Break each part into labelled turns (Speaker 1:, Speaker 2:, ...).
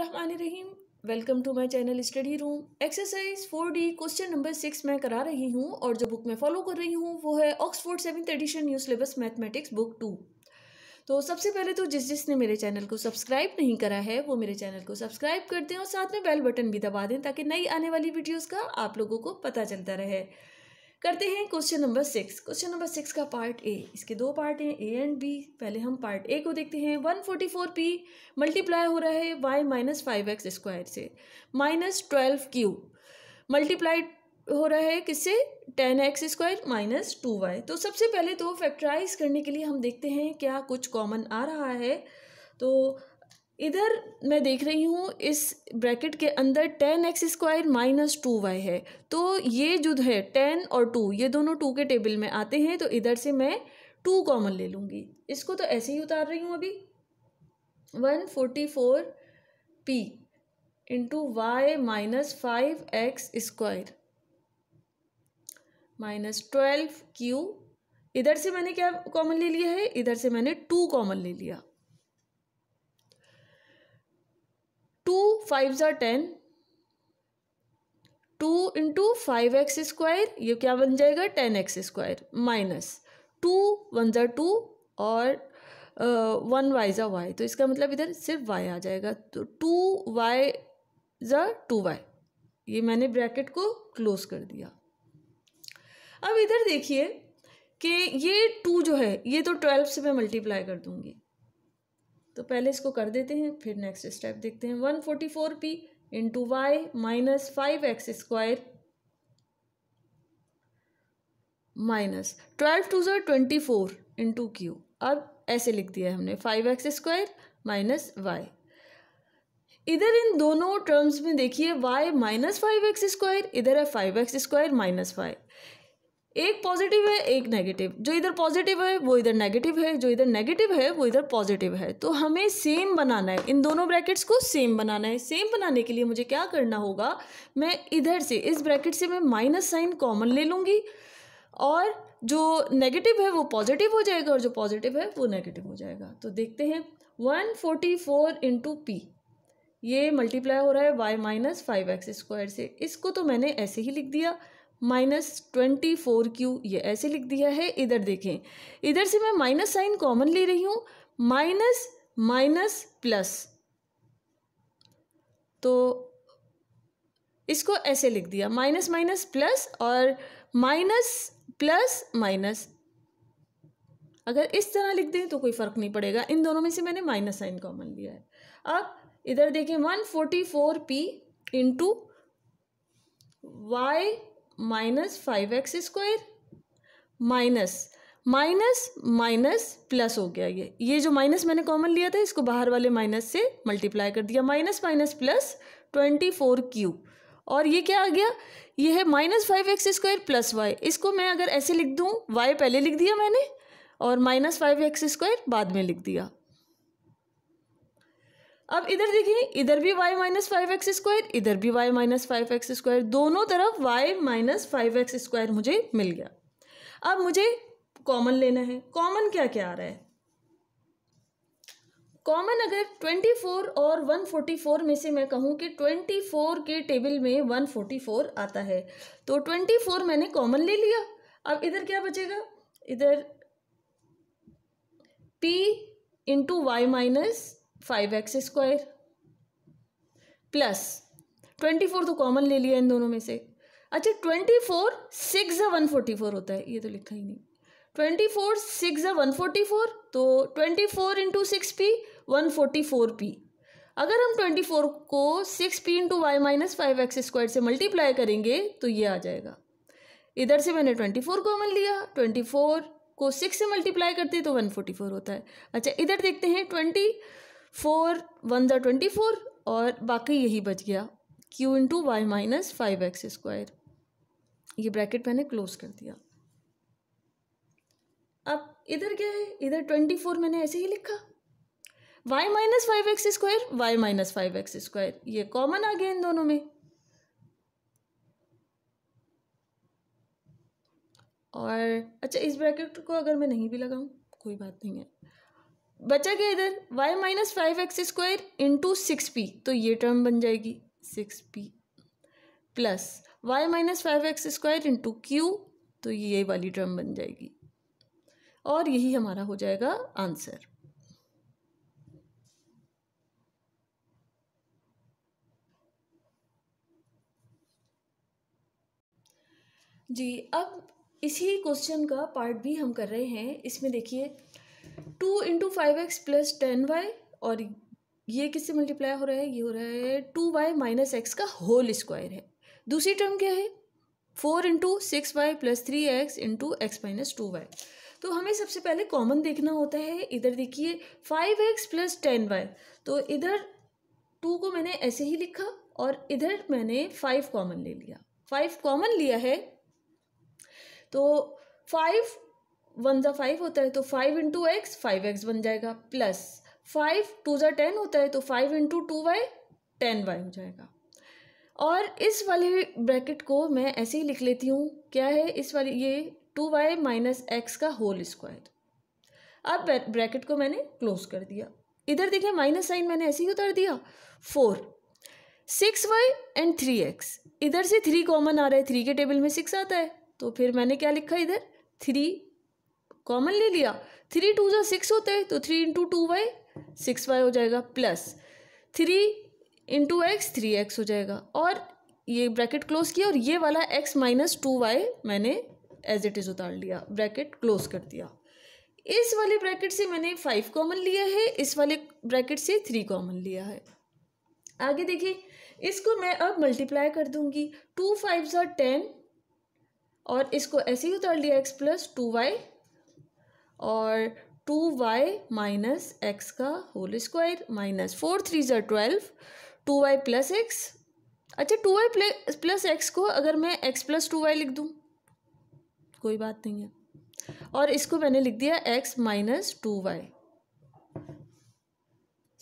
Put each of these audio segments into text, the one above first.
Speaker 1: Rahim welcome to my channel study room exercise D question number six मैं करा रही हूँ और जो बुक मैं फॉलो कर रही हूँ वो है Oxford seventh edition new syllabus mathematics book two तो सबसे पहले तो जिस जिसने मेरे चैनल को सब्सक्राइब नहीं करा है वो मेरे चैनल को सब्सक्राइब कर दें और साथ में बेल बटन भी दबा दें ताकि नई आने वाली वीडियोज़ का आप लोगों को पता चलता रहे करते हैं question number six question number six का पार्ट ए इसके दो पार्ट हैं ए एंड बी पहले हम पार्ट ए को देखते हैं one forty four P multiply हो रहा है Y minus five x square से माइनस ट्वेल्व क्यू मल्टीप्लाई हो रहा है किससे ten X square minus two Y तो सबसे पहले तो फैक्टराइज करने के लिए हम देखते हैं क्या कुछ कॉमन आ रहा है तो इधर मैं देख रही हूँ इस ब्रैकेट के अंदर ten X square minus two Y है तो ये जो है टेन और टू ये दोनों टू के टेबल में आते हैं तो इधर से मैं टू कॉमन ले लूँगी इसको तो ऐसे ही उतार रही हूँ अभी one forty four P into Y minus five x square minus twelve Q इधर से मैंने क्या कॉमन ले लिया है इधर से मैंने टू कॉमन ले लिया टू फाइव ज़ा ten two into five x square ये क्या बन जाएगा ten X square minus two one ज़ा टू और वन वाई ज़ा वाई तो इसका मतलब इधर सिर्फ वाई आ जाएगा तो टू वाई ज़ा टू वाई ये मैंने ब्रैकेट को क्लोज कर दिया अब इधर देखिए कि ये टू जो है ये तो ट्वेल्व से मैं मल्टीप्लाई कर दूंगी तो पहले इसको कर देते हैं फिर नेक्स्ट स्टेप देखते हैं one forty four P into Y minus five x square minus twelve two ज़र ट्वेंटी फोर इंटू क्यू अब ऐसे लिख दिया है हमने five x square minus Y इधर इन दोनों टर्म्स में देखिए y minus five x square इधर है five x square minus Y एक पॉजिटिव है एक नेगेटिव जो इधर पॉजिटिव है वो इधर नेगेटिव है जो इधर नेगेटिव है वो इधर पॉजिटिव है तो हमें सेम बनाना है इन दोनों ब्रैकेट्स को सेम बनाना है सेम बनाने के लिए मुझे क्या करना होगा मैं इधर से इस ब्रैकेट से मैं माइनस साइन कॉमन ले लूँगी और जो नेगेटिव है वो पॉजिटिव हो जाएगा और जो पॉजिटिव है वो नेगेटिव हो जाएगा तो देखते हैं one forty four into P ये मल्टीप्लाई हो रहा है Y minus five x square से इसको तो मैंने ऐसे ही लिख दिया माइनस ट्वेंटी फोर क्यू ये ऐसे लिख दिया है इधर देखें इधर से मैं माइनस साइन कॉमन ले रही हूँ माइनस माइनस प्लस तो इसको ऐसे लिख दिया माइनस माइनस प्लस और माइनस प्लस माइनस अगर इस तरह लिख दें तो कोई फ़र्क नहीं पड़ेगा इन दोनों में से मैंने माइनस साइन कॉमन लिया है अब इधर देखें one forty four P into Y minus five x square minus minus minus plus हो गया ये ये जो माइनस मैंने कॉमन लिया था इसको बाहर वाले माइनस से मल्टीप्लाई कर दिया minus minus plus twenty four cube और ये क्या आ गया ये है minus five x square plus Y इसको मैं अगर ऐसे लिख दूँ वाई पहले लिख दिया मैंने और माइनस फाइव एक्स स्क्वायर बाद में लिख दिया अब इधर देखिए इधर भी y minus five x square इधर भी y minus five x square दोनों तरफ y minus five x square मुझे मिल गया अब मुझे कॉमन लेना है कॉमन क्या क्या आ रहा है कॉमन अगर 24 और 144 में से मैं कहूं कि 24 के टेबल में 144 आता है तो 24 मैंने कॉमन ले लिया अब इधर क्या बचेगा इधर p into Y minus five x square plus twenty four तो कॉमन ले लिया इन दोनों में से अच्छा ट्वेंटी फोर सिक्स या वन फोर्टी फोर होता है ये तो लिखा ही नहीं ट्वेंटी फोर सिक्स या वन फोर्टी फोर तो twenty four into six p one forty four p अगर हम ट्वेंटी फोर को six p into Y minus five x square से मल्टीप्लाई करेंगे तो ये आ जाएगा इधर से मैंने ट्वेंटी फोर कॉमन लिया ट्वेंटी फोर को सिक्स से मल्टीप्लाई करते तो वन फोर्टी फोर होता है अच्छा इधर देखते हैं ट्वेंटी फोर वन ज़ा ट्वेंटी फोर और बाकी यही बच गया q into Y minus five x square ये ब्रैकेट मैंने क्लोज कर दिया अब इधर क्या है इधर ट्वेंटी फोर मैंने ऐसे ही लिखा y minus five x square y minus five x square ये कॉमन आ गया इन दोनों में और अच्छा इस ब्रैकेट को अगर मैं नहीं भी लगाऊं कोई बात नहीं है बचा गया इधर y minus five x square into six p तो ये टर्म बन जाएगी six p plus y minus five x square into q तो ये वाली टर्म बन जाएगी और यही हमारा हो जाएगा आंसर जी अब इसी क्वेश्चन का पार्ट भी हम कर रहे हैं इसमें देखिए two into five x plus ten y और ये किससे मल्टीप्लाई हो रहा है ये हो रहा है टू वाई माइनस एक्स का होल स्क्वायर है दूसरी टर्म क्या है four into six y plus three x into x minus two Y तो हमें सबसे पहले कॉमन देखना होता है इधर देखिए five x plus ten y तो इधर टू को मैंने ऐसे ही लिखा और इधर मैंने फाइव कॉमन ले लिया फाइव कॉमन लिया है तो फाइव वन ज़ा फाइव होता है तो five into x five x बन जाएगा प्लस फाइव टू ज़ा टेन होता है तो five into two y ten y हो जाएगा और इस वाले ब्रैकेट को मैं ऐसे ही लिख लेती हूँ क्या है इस वाले ये टू वाई माइनस एक्स का होल स्क्वायर अब ब्रैकेट को मैंने क्लोज कर दिया इधर देखिए माइनस साइन मैंने ऐसे ही उतार दिया four six y and three x इधर से थ्री कॉमन आ रहा है थ्री के टेबल में सिक्स आता है तो फिर मैंने क्या लिखा इधर थ्री कॉमन ले लिया थ्री टू जो सिक्स होते हैं तो three into two y six y हो जाएगा plus three into x three x हो जाएगा और ये ब्रैकेट क्लोज किया और ये वाला एक्स माइनस टू वाई मैंने एज इट इज़ उतार लिया ब्रैकेट क्लोज कर दिया इस वाले ब्रैकेट से मैंने फाइव कॉमन लिया है इस वाले ब्रैकेट से थ्री कॉमन लिया है आगे देखिए इसको मैं अब मल्टीप्लाई कर दूंगी टू फाइव ज़ा टेन और इसको ऐसे ही उतार लिया एक्स प्लस टू वाई और टू वाई माइनस एक्स का whole square minus four three ज़ा twelve two y plus x अच्छा टू वाई प्लस एक्स को अगर मैं एक्स प्लस टू वाई लिख दूँ कोई बात नहीं है और इसको मैंने लिख दिया x minus two y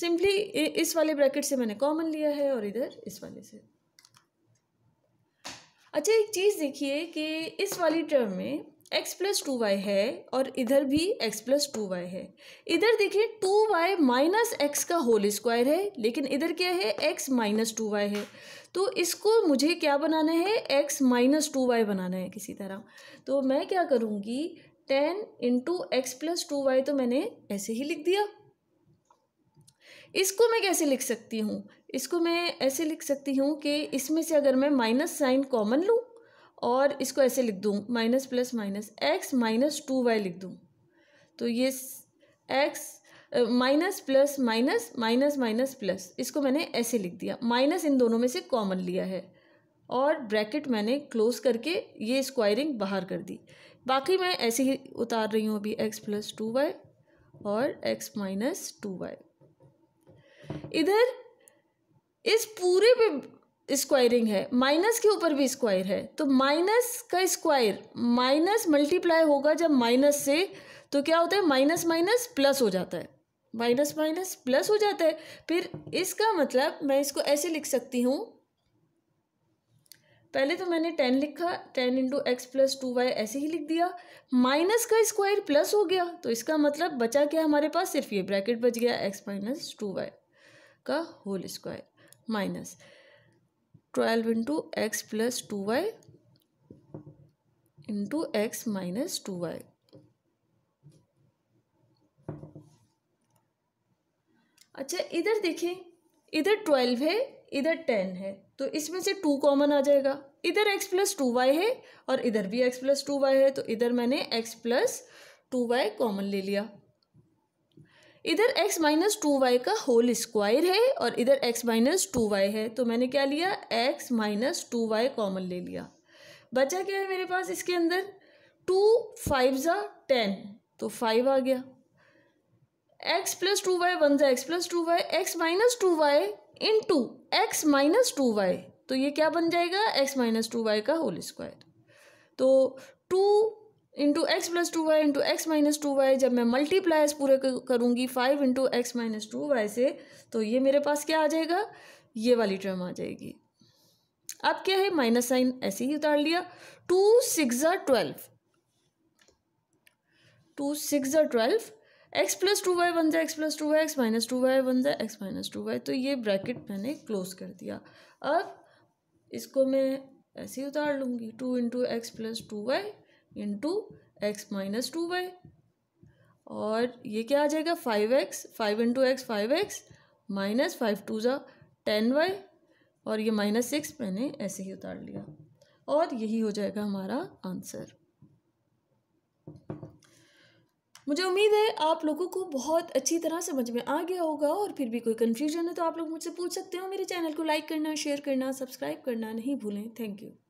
Speaker 1: simply इस वाले ब्रैकेट से मैंने कॉमन लिया है और इधर इस वाले से अच्छा एक चीज़ देखिए कि इस वाली टर्म में एक्स प्लस टू वाई है और इधर भी एक्स प्लस टू वाई है इधर देखिए टू वाई माइनस एक्स का होल स्क्वायर है लेकिन इधर क्या है एक्स माइनस टू वाई है तो इसको मुझे क्या बनाना है एक्स माइनस टू वाई बनाना है किसी तरह तो मैं क्या करूँगी ten into x plus two Y तो मैंने ऐसे ही लिख दिया इसको मैं कैसे लिख सकती हूँ इसको मैं ऐसे लिख सकती हूँ कि इसमें से अगर मैं माइनस साइन कॉमन लूँ और इसको ऐसे लिख दूँ minus plus minus x minus two y लिख दूँ तो ये x minus plus minus minus minus plus इसको मैंने ऐसे लिख दिया माइनस इन दोनों में से कॉमन लिया है और ब्रैकेट मैंने क्लोज करके ये स्क्वायरिंग बाहर कर दी बाकी मैं ऐसे ही उतार रही हूँ अभी एक्स प्लस टू वाई और एक्स माइनस टू वाई इधर इस पूरे स्क्वायरिंग है माइनस के ऊपर भी स्क्वायर है तो माइनस का स्क्वायर माइनस मल्टीप्लाई होगा जब माइनस से तो क्या होता है माइनस माइनस प्लस हो जाता है माइनस माइनस प्लस हो जाता है फिर इसका मतलब मैं इसको ऐसे लिख सकती हूँ पहले तो मैंने टेन लिखा ten into x plus two y ऐसे ही लिख दिया माइनस का स्क्वायर प्लस हो गया तो इसका मतलब बचा क्या हमारे पास सिर्फ ये ब्रैकेट बच गया एक्स माइनस टू वाई का whole square minus twelve into x plus two y into x minus two y अच्छा इधर देखिए इधर ट्वेल्व है इधर टेन है तो इसमें से टू कॉमन आ जाएगा इधर एक्स प्लस टू वाई है और इधर भी एक्स प्लस टू वाई है तो इधर मैंने x plus two y common ले लिया इधर x माइनस टू वाई का होल स्क्वायर है और इधर x माइनस टू वाई है तो मैंने क्या लिया x minus two y common ले लिया बचा क्या है मेरे पास इसके अंदर टू फाइव ज़ा टेन तो फाइव आ गया x plus two y one ज़ा x plus two y x minus two y into x minus two Y तो ये क्या बन जाएगा एक्स माइनस टू वाई का होल स्क्वायर तो two into x plus two y into x minus two y जब मैं multiply पूरे करूँगी five into x minus two y से तो ये मेरे पास क्या आ जाएगा ये वाली टर्म आ जाएगी अब क्या है माइनस साइन ऐसे ही उतार लिया two six twelve two six ज़ा twelve x plus two y बन जाए x plus two y x minus two y बन जाए एक्स माइनस टू वाई तो ये ब्रैकेट मैंने क्लोज कर दिया अब इसको मैं ऐसे ही उतार लूँगी two into x plus two y into x minus two y और ये क्या आ जाएगा five x five into x five x minus five two ज़ा टेन वाई और ये माइनस सिक्स मैंने ऐसे ही उतार लिया और यही हो जाएगा हमारा आंसर मुझे उम्मीद है आप लोगों को बहुत अच्छी तरह समझ में आ गया होगा और फिर भी कोई कन्फ्यूजन है तो आप लोग मुझसे पूछ सकते हो मेरे चैनल को लाइक करना शेयर करना सब्सक्राइब करना नहीं भूलें थैंक यू